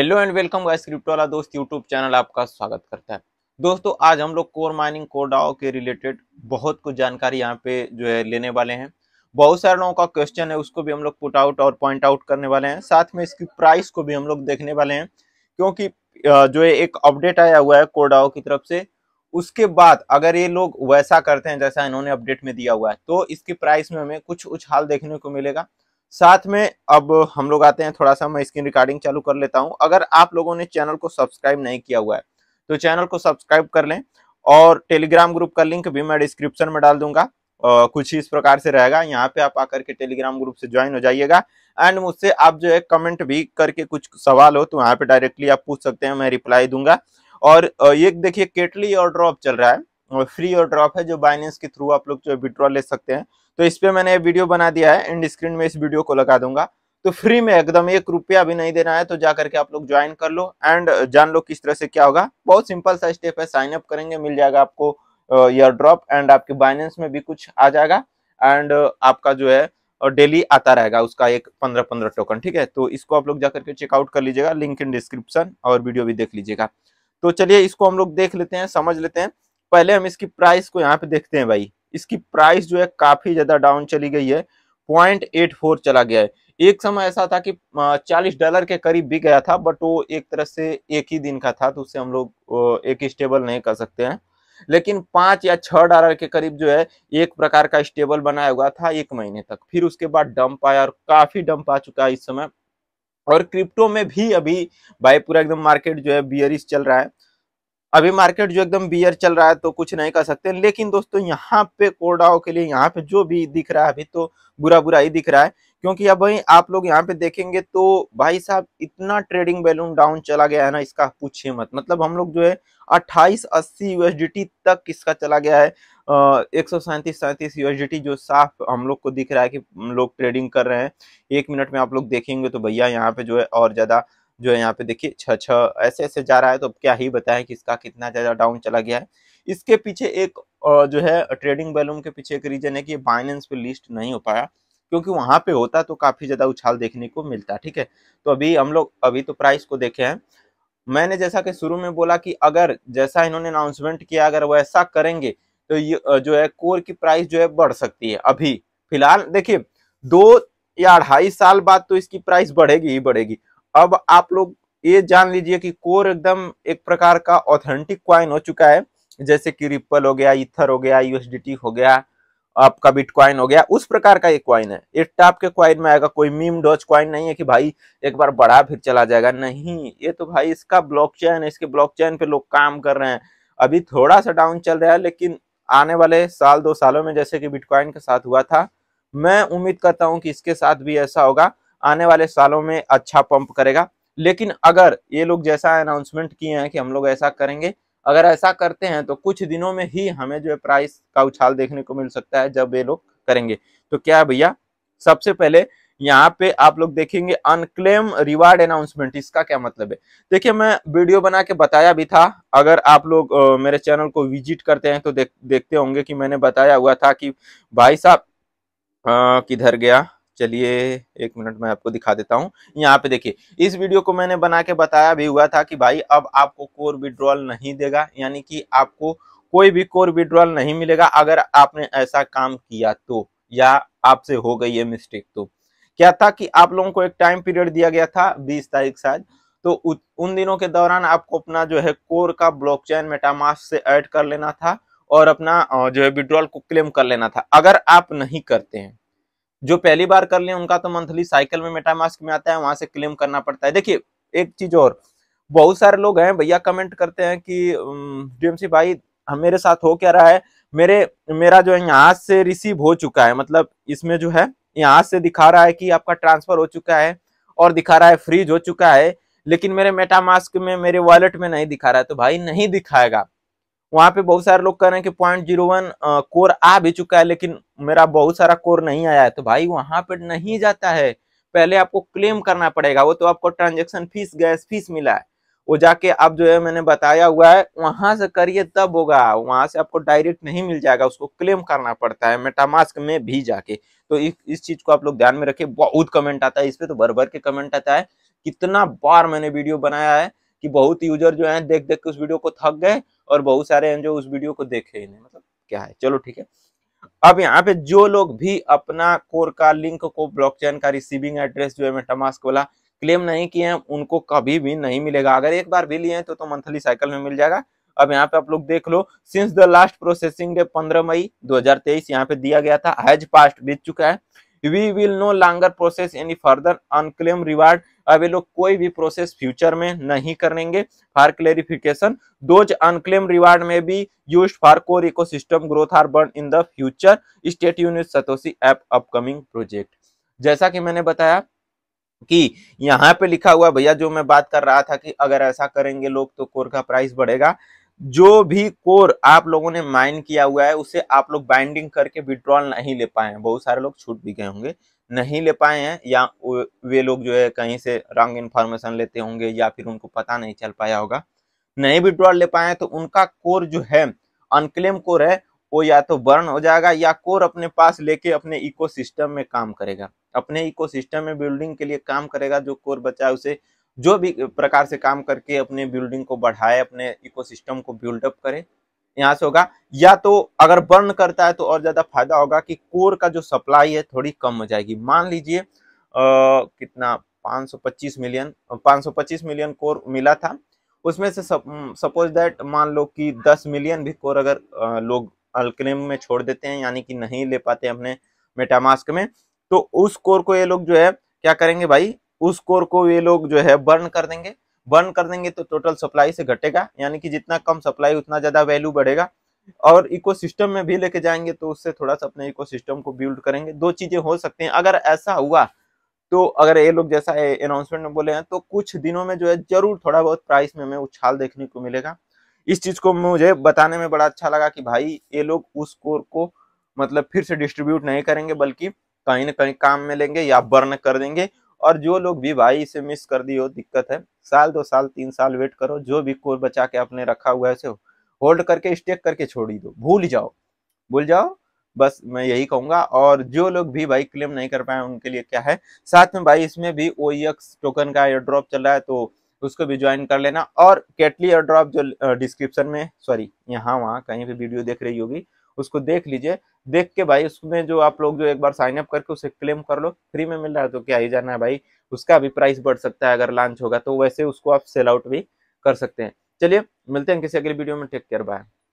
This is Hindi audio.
hello and welcome guys crypto वाला दोस्त यूट्यूब चैनल आपका स्वागत करता है दोस्तों आज हम लोग कोर माइनिंग कोर डाओ के रिलेटेड बहुत कुछ जानकारी यहां पे जो है लेने वाले हैं बहुत सारे लोगों का क्वेश्चन है उसको भी हम लोग पुट आउट और पॉइंट आउट करने वाले हैं साथ में इसकी प्राइस को भी हम लोग देखने वाले हैं क्योंकि जो है एक अपडेट आया हुआ है कोर डाओ की तरफ से उसके बाद अगर ये लोग वैसा करते हैं जैसा इन्होंने अपडेट में दिया हुआ है तो इसकी प्राइस में हमें कुछ उछाल देखने को मिलेगा साथ में अब हम लोग आते हैं थोड़ा सा मैं स्क्रीन रिकॉर्डिंग चालू कर लेता हूं अगर आप लोगों ने चैनल को सब्सक्राइब नहीं किया हुआ है तो चैनल को सब्सक्राइब कर लें और टेलीग्राम ग्रुप का लिंक भी मैं डिस्क्रिप्शन में डाल दूंगा आ, कुछ इस प्रकार से रहेगा यहाँ पे आप आकर के टेलीग्राम ग्रुप से ज्वाइन हो जाइएगा एंड मुझसे आप जो है कमेंट भी करके कुछ सवाल हो तो यहाँ पे डायरेक्टली आप पूछ सकते हैं मैं रिप्लाई दूंगा और ये देखिए केटली और ड्रॉप चल रहा है फ्री और ड्रॉप है जो बाइनेंस के थ्रू आप लोग जो है विड्रॉ ले सकते हैं तो इस पर मैंने वीडियो बना दिया है एंड स्क्रीन में इस वीडियो को लगा दूंगा तो फ्री में एकदम एक रुपया भी नहीं देना है तो जा करके आप लोग ज्वाइन कर लो एंड जान लो किस तरह से क्या होगा बहुत सिंपल सा स्टेप है साइन अप करेंगे मिल जाएगा आपको ईयर ड्रॉप एंड आपके बाइनेंस में भी कुछ आ जाएगा एंड आपका जो है और डेली आता रहेगा उसका एक पंद्रह पंद्रह टोकन ठीक है तो इसको आप लोग जाकर के चेकआउट कर लीजिएगा लिंक इन डिस्क्रिप्शन और वीडियो भी देख लीजिएगा तो चलिए इसको हम लोग देख लेते हैं समझ लेते हैं पहले हम इसकी प्राइस को यहाँ पे देखते हैं भाई इसकी प्राइस जो है काफी ज्यादा डाउन चली गई है पॉइंट एट फोर चला गया है एक समय ऐसा था कि चालीस डॉलर के करीब भी गया था बट वो एक तरह से एक ही दिन का था तो उससे हम लोग एक स्टेबल नहीं कर सकते हैं लेकिन पांच या छह डॉलर के करीब जो है एक प्रकार का स्टेबल बनाया हुआ था एक महीने तक फिर उसके बाद डंप आया और काफ़ी डंप आ चुका है इस समय और क्रिप्टो में भी अभी भाई पूरा एकदम मार्केट जो है बियरिस चल रहा है अभी मार्केट जो एकदम बियर चल रहा है तो कुछ नहीं कर सकते लेकिन दोस्तों यहाँ पे कोडाओ के लिए यहाँ पे जो भी दिख रहा है अभी तो बुरा बुरा ही दिख रहा है क्योंकि अब भाई आप लोग यहाँ पे देखेंगे तो भाई साहब इतना ट्रेडिंग बैलून डाउन चला गया है ना इसका पूछिए मत मतलब हम लोग जो है अट्ठाईस अस्सी यूएसडीटी तक इसका चला गया है एक सौ सैंतीस सैंतीस यूएसडीटी जो साफ हम लोग को दिख रहा है कि लोग ट्रेडिंग कर रहे हैं एक मिनट में आप लोग देखेंगे तो भैया यहाँ पे जो है और ज़्यादा जो है यहाँ पे देखिए छः छः ऐसे ऐसे जा रहा है तो क्या ही बताया कि इसका कितना ज़्यादा डाउन चला गया है इसके पीछे एक जो है ट्रेडिंग वॉल्यूम के पीछे एक रीजन है कि बाइनेंस पे लिस्ट नहीं हो पाया क्योंकि वहाँ पे होता तो काफ़ी ज़्यादा उछाल देखने को मिलता ठीक है तो अभी हम लोग अभी तो प्राइस को देखे हैं मैंने जैसा कि शुरू में बोला कि अगर जैसा इन्होंने अनाउंसमेंट किया अगर वैसा करेंगे तो ये जो है कोर की प्राइस जो है बढ़ सकती है अभी फिलहाल देखिए दो या अढ़ाई साल बाद तो इसकी प्राइस बढ़ेगी ही बढ़ेगी अब आप लोग ये जान लीजिए कि कोर एकदम एक प्रकार का ऑथेंटिक क्वाइन हो चुका है जैसे कि रिप्पल हो गया इथर हो गया यूएसडीटी हो गया आपका बिटकॉइन हो गया उस प्रकार का एक क्वाइन है ये टाप के क्वाइन में आएगा कोई मीम डॉच क्वाइन नहीं है कि भाई एक बार बढ़ा फिर चला जाएगा नहीं ये तो भाई इसका ब्लॉकचेन है इसके ब्लॉकचेन पे लोग काम कर रहे हैं अभी थोड़ा सा डाउन चल रहा है लेकिन आने वाले साल दो सालों में जैसे कि बिटकॉइन के साथ हुआ था मैं उम्मीद करता हूँ कि इसके साथ भी ऐसा होगा आने वाले सालों में अच्छा पंप करेगा लेकिन अगर ये लोग जैसा अनाउंसमेंट किए हैं कि हम लोग ऐसा करेंगे अगर ऐसा करते हैं तो कुछ दिनों में ही हमें जो है प्राइस का उछाल देखने को मिल सकता है जब ये लोग करेंगे तो क्या भैया सबसे पहले यहाँ पे आप लोग देखेंगे अनक्लेम रिवार्ड अनाउंसमेंट इसका क्या मतलब है देखिए मैं वीडियो बना के बताया भी था अगर आप लोग मेरे चैनल को विजिट करते हैं तो देख देखते होंगे कि मैंने बताया हुआ था कि भाई साहब किधर गया चलिए एक मिनट मैं आपको दिखा देता हूँ यहाँ पे देखिए इस वीडियो को मैंने बना के बताया भी हुआ था कि भाई अब आपको कोर विड्रॉल नहीं देगा यानी कि आपको कोई भी कोर विड्रॉल नहीं मिलेगा अगर आपने ऐसा काम किया तो या आपसे हो गई है मिस्टेक तो क्या था कि आप लोगों को एक टाइम पीरियड दिया गया था बीस तारीख शायद तो उन दिनों के दौरान आपको अपना जो है कोर का ब्लॉकचेन मेटामास से ऐड कर लेना था और अपना जो है विड्रॉल को क्लेम कर लेना था अगर आप नहीं करते हैं जो पहली बार कर लें उनका तो मंथली साइकिल में मेटामास्क में आता है वहां से क्लेम करना पड़ता है देखिए एक चीज और बहुत सारे लोग हैं भैया कमेंट करते हैं कि डीएमसी भाई हम मेरे साथ हो क्या रहा है मेरे मेरा जो है यहाँ से रिसीव हो चुका है मतलब इसमें जो है यहाँ से दिखा रहा है कि आपका ट्रांसफर हो चुका है और दिखा रहा है फ्रीज हो चुका है लेकिन मेरे मेटामास्क में मेरे वॉलेट में नहीं दिखा रहा है तो भाई नहीं दिखाएगा वहां पे बहुत सारे लोग कह रहे हैं कि पॉइंट जीरो वन कोर आ भी चुका है लेकिन मेरा बहुत सारा कोर नहीं आया है तो भाई वहां पे नहीं जाता है पहले आपको क्लेम करना पड़ेगा वो तो आपको ट्रांजेक्शन फीस गैस फीस मिला है वो जाके आप जो है मैंने बताया हुआ है वहां से करिए तब होगा वहां से आपको डायरेक्ट नहीं मिल जाएगा उसको क्लेम करना पड़ता है मेटामास्क में भी जाके तो इस चीज को आप लोग ध्यान में रखिए बहुत कमेंट आता है इस पर तो भर भर के कमेंट आता है कितना बार मैंने वीडियो बनाया है कि बहुत यूजर जो है देख देख के उस वीडियो को थक गए और बहुत सारे हैं जो उस वीडियो को देखे ही नहीं मतलब क्या है चलो ठीक है अब यहाँ पे जो लोग भी अपना कोर का लिंक को ब्लॉकचेन का रिसीविंग एड्रेस जो है मेटामास्क वाला क्लेम नहीं किए हैं उनको कभी भी नहीं मिलेगा अगर एक बार भी लिए हैं तो, तो मंथली साइकिल में मिल जाएगा अब यहाँ पे आप लोग देख लो since the last processing day 15 May 2023 यहाँ पे दिया गया था हैज पास्ट बीत चुका है we will no longer process any further unclaimed reward अब ये लोग कोई भी प्रोसेस फ्यूचर में नहीं करेंगे for clarification those unclaimed reward में भी use for core ecosystem growth or burn in the future state unit Satoshi app upcoming project जैसा कि मैंने बताया कि यहाँ पे लिखा हुआ भैया जो मैं बात कर रहा था कि अगर ऐसा करेंगे लोग तो कोर का प्राइस बढ़ेगा जो भी कोर आप लोगों ने माइन किया हुआ है उसे आप लोग बाइंडिंग करके विड्रॉल नहीं ले पाए हैं बहुत सारे लोग छूट भी गए होंगे नहीं ले पाए हैं या वे लोग जो है कहीं से रॉन्ग इन्फॉर्मेशन लेते होंगे या फिर उनको पता नहीं चल पाया होगा नहीं विड्रॉल ले पाए तो उनका कोर जो है अनक्लेम कोर है वो या तो बर्न हो जाएगा या कोर अपने पास लेके अपने इकोसिस्टम में काम करेगा अपने इकोसिस्टम में बिल्डिंग के लिए काम करेगा जो कोर बचा है उसे जो भी प्रकार से काम करके अपने बिल्डिंग को बढ़ाए अपने इकोसिस्टम को बिल्डअप करे यहाँ से होगा या तो अगर बर्न करता है तो और ज़्यादा फायदा होगा कि कोर का जो सप्लाई है थोड़ी कम हो जाएगी मान लीजिए कितना 525 मिलियन 525 मिलियन कोर मिला था उसमें से सपोज दैट मान लो कि 10 मिलियन भी कोर अगर आ, लोग अल्क्रेम में छोड़ देते हैं यानी कि नहीं ले पाते अपने मेटामास्क में तो उस कोर को ये लोग जो है क्या करेंगे भाई उस कोर को ये लोग जो है बर्न कर देंगे बर्न कर देंगे तो टोटल सप्लाई से घटेगा यानी कि जितना कम सप्लाई उतना ज़्यादा वैल्यू बढ़ेगा और इकोसिस्टम में भी लेके जाएंगे तो उससे थोड़ा सा अपने इकोसिस्टम को बिल्ड करेंगे दो चीज़ें हो सकती हैं अगर ऐसा हुआ तो अगर ये लोग जैसा अनाउंसमेंट में बोले हैं तो कुछ दिनों में जो है जरूर थोड़ा बहुत प्राइस में हमें उछाल देखने को मिलेगा इस चीज़ को मुझे बताने में बड़ा अच्छा लगा कि भाई ये लोग उस कोर को मतलब फिर से डिस्ट्रीब्यूट नहीं करेंगे बल्कि कहीं ना कहीं काम में लेंगे या बर्न कर देंगे और जो लोग भी भाई इसे मिस कर दिए हो दिक्कत है साल दो साल तीन साल वेट करो जो भी कोर बचा के आपने रखा हुआ है उसे होल्ड करके स्टेक करके छोड़ ही दो भूल जाओ भूल जाओ बस मैं यही कहूंगा और जो लोग भी भाई क्लेम नहीं कर पाए उनके लिए क्या है साथ में भाई इसमें भी ओ टोकन e का एयर ड्रॉप चल रहा है तो उसको भी ज्वाइन कर लेना और केटली और ड्रॉप जो डिस्क्रिप्शन में सॉरी यहाँ वहाँ कहीं भी वीडियो देख रही होगी उसको देख लीजिए देख के भाई उसमें जो आप लोग जो एक बार साइन अप करके उसे क्लेम कर लो फ्री में मिल रहा है तो क्या ही जाना है भाई उसका भी प्राइस बढ़ सकता है अगर लॉन्च होगा तो वैसे उसको आप सेल आउट भी कर सकते हैं चलिए मिलते हैं किसी अगले वीडियो में टेक केयर बाय